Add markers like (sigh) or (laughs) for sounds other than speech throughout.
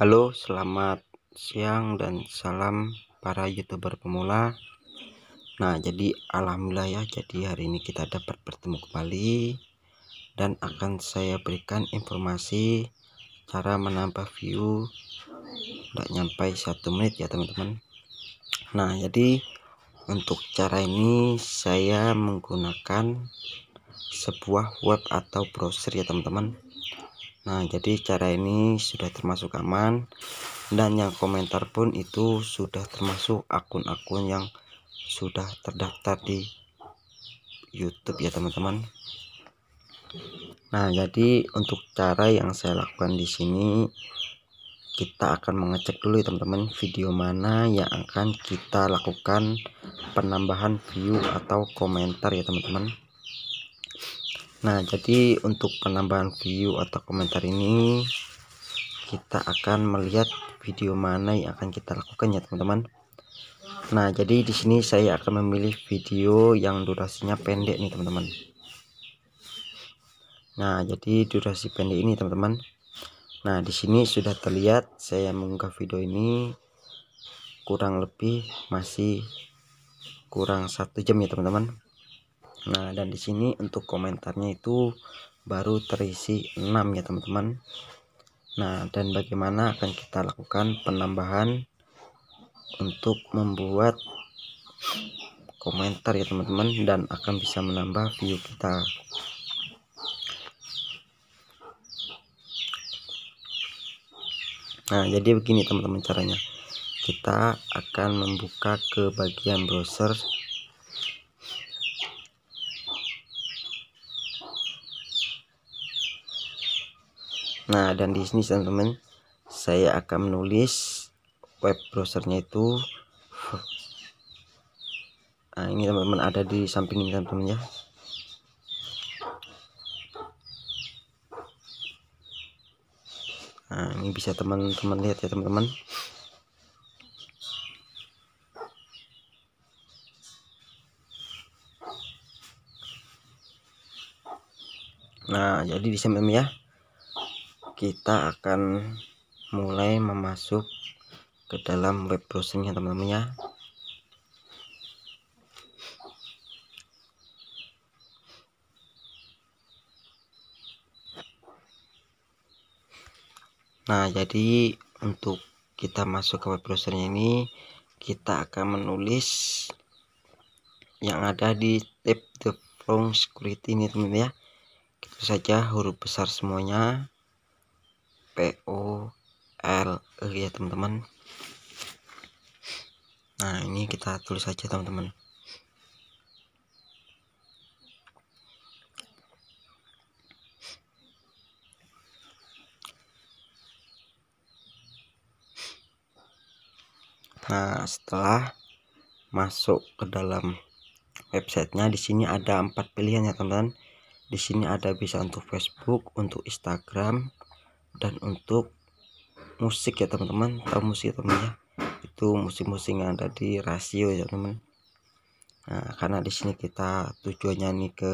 Halo, selamat siang dan salam para youtuber pemula. Nah jadi alhamdulillah ya jadi hari ini kita dapat bertemu kembali dan akan saya berikan informasi cara menambah view tidak nyampai satu menit ya teman-teman nah jadi untuk cara ini saya menggunakan sebuah web atau browser ya teman-teman Nah jadi cara ini sudah termasuk aman dan yang komentar pun itu sudah termasuk akun-akun yang sudah terdaftar di YouTube ya teman-teman. Nah, jadi untuk cara yang saya lakukan di sini kita akan mengecek dulu ya teman-teman video mana yang akan kita lakukan penambahan view atau komentar ya teman-teman. Nah, jadi untuk penambahan view atau komentar ini kita akan melihat video mana yang akan kita lakukan ya teman-teman. Nah, jadi di sini saya akan memilih video yang durasinya pendek nih, teman-teman. Nah, jadi durasi pendek ini, teman-teman. Nah, di sini sudah terlihat saya mengunggah video ini kurang lebih masih kurang satu jam ya, teman-teman. Nah, dan di sini untuk komentarnya itu baru terisi 6 ya, teman-teman. Nah, dan bagaimana akan kita lakukan penambahan untuk membuat komentar ya teman-teman dan akan bisa menambah view kita nah jadi begini teman-teman caranya kita akan membuka ke bagian browser nah dan di sini teman-teman saya akan menulis web browsernya itu nah (laughs) ini teman-teman ada di samping ini teman-teman ya nah ini bisa teman-teman lihat ya teman-teman Nah, jadi di sini ya kita akan mulai memasuk ke dalam web browsernya teman-teman ya nah jadi untuk kita masuk ke web browsernya ini kita akan menulis yang ada di tab the phone security ini teman-teman ya itu saja huruf besar semuanya p o L ya teman-teman nah ini kita tulis aja teman-teman Nah, setelah masuk ke dalam websitenya, di sini ada empat pilihan ya teman-teman. Di sini ada bisa untuk Facebook, untuk Instagram, dan untuk musik ya teman-teman. atau musik teman ya itu musim-musim yang ada di rasio ya teman nah karena di sini kita tujuannya nih ke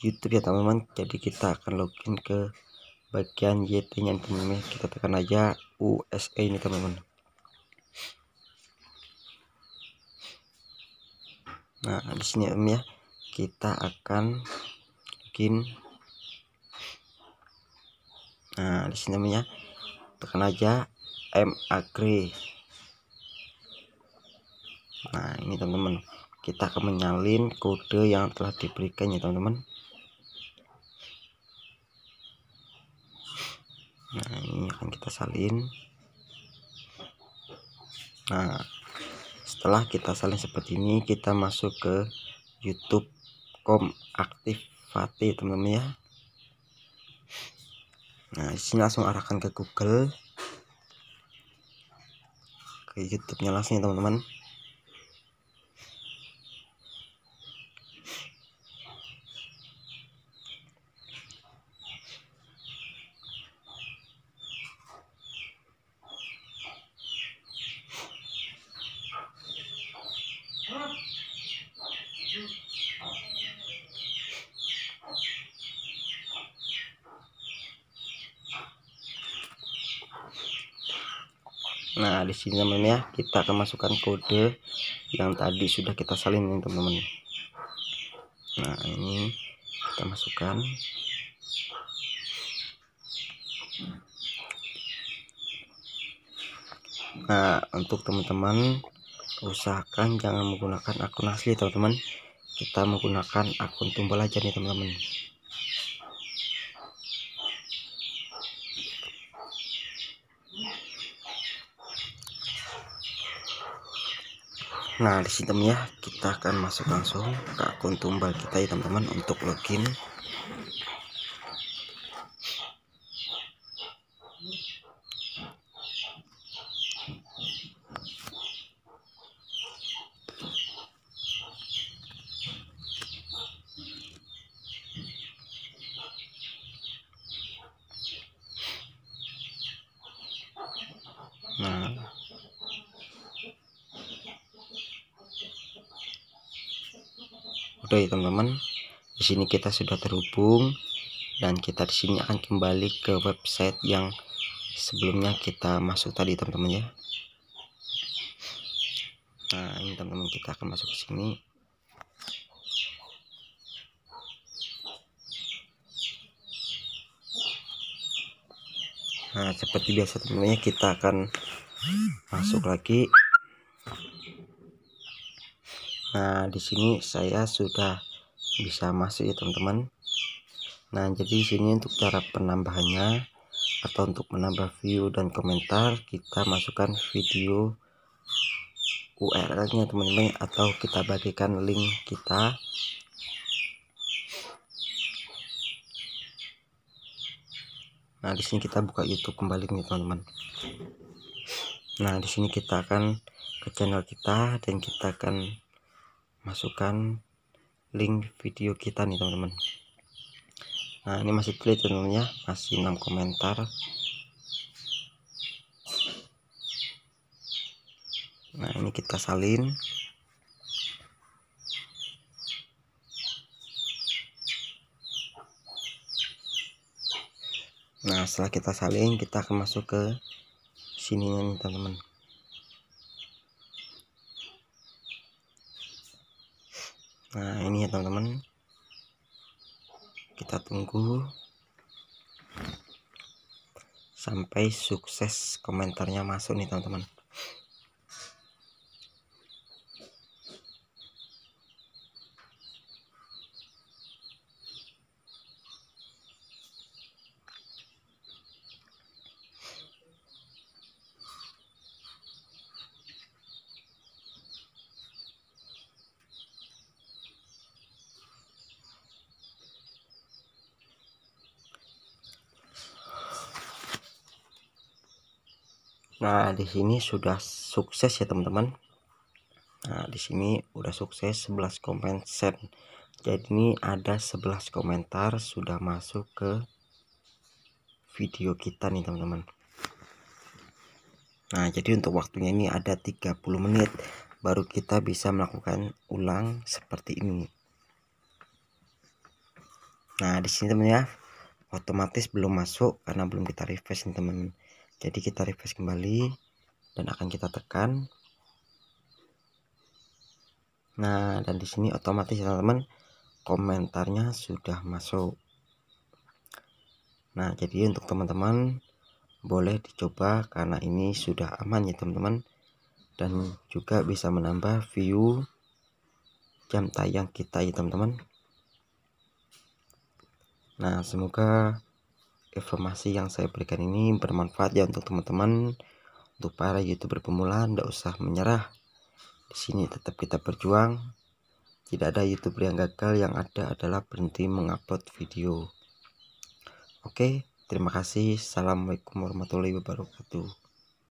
YouTube ya teman-teman jadi kita akan login ke bagian YT nya teman-teman kita tekan aja USA ini teman-teman nah di sini om ya kita akan login nah di sini ya tekan aja M Agri nah ini teman-teman kita akan menyalin kode yang telah diberikan ya teman-teman nah ini akan kita salin nah setelah kita salin seperti ini kita masuk ke youtube.com aktifati teman-teman ya nah sini langsung arahkan ke google ke youtube nya langsung ya teman-teman nah di sini teman-teman ya kita akan masukkan kode yang tadi sudah kita salin ini teman-teman nah ini kita masukkan nah untuk teman-teman usahakan jangan menggunakan akun asli teman-teman kita menggunakan akun tumbal aja nih teman-teman nah di sini ya kita akan masuk langsung ke akun tumbal kita ya teman-teman untuk login Oke teman-teman, di sini kita sudah terhubung dan kita di sini akan kembali ke website yang sebelumnya kita masuk tadi teman-teman ya. Nah ini teman-teman kita akan masuk ke sini. Nah seperti biasa teman-teman ya kita akan masuk lagi. Nah di sini saya sudah bisa masuk ya teman-teman. Nah jadi di sini untuk cara penambahannya atau untuk menambah view dan komentar kita masukkan video URL-nya teman-teman atau kita bagikan link kita Nah, di sini kita buka YouTube kembali nih, teman-teman. Nah, di sini kita akan ke channel kita dan kita akan masukkan link video kita nih teman-teman nah ini masih teman-teman ya masih 6 komentar nah ini kita salin nah setelah kita salin kita akan masuk ke sininya nih teman-teman nah ini ya teman-teman kita tunggu sampai sukses komentarnya masuk nih teman-teman Nah, nah, di sini sudah sukses ya, teman-teman. Nah, di sini udah sukses 11 komentar Jadi ini ada 11 komentar sudah masuk ke video kita nih, teman-teman. Nah, jadi untuk waktunya ini ada 30 menit baru kita bisa melakukan ulang seperti ini. Nah, di sini teman ya, otomatis belum masuk karena belum kita refresh nih, teman-teman jadi kita refresh kembali dan akan kita tekan nah dan di sini otomatis ya, teman-teman komentarnya sudah masuk nah jadi untuk teman-teman boleh dicoba karena ini sudah aman ya teman-teman dan juga bisa menambah view jam tayang kita ya teman-teman nah semoga informasi yang saya berikan ini bermanfaat ya untuk teman-teman untuk para youtuber pemula tidak usah menyerah di sini tetap kita berjuang tidak ada youtuber yang gagal yang ada adalah berhenti mengupload video oke terima kasih assalamualaikum warahmatullahi wabarakatuh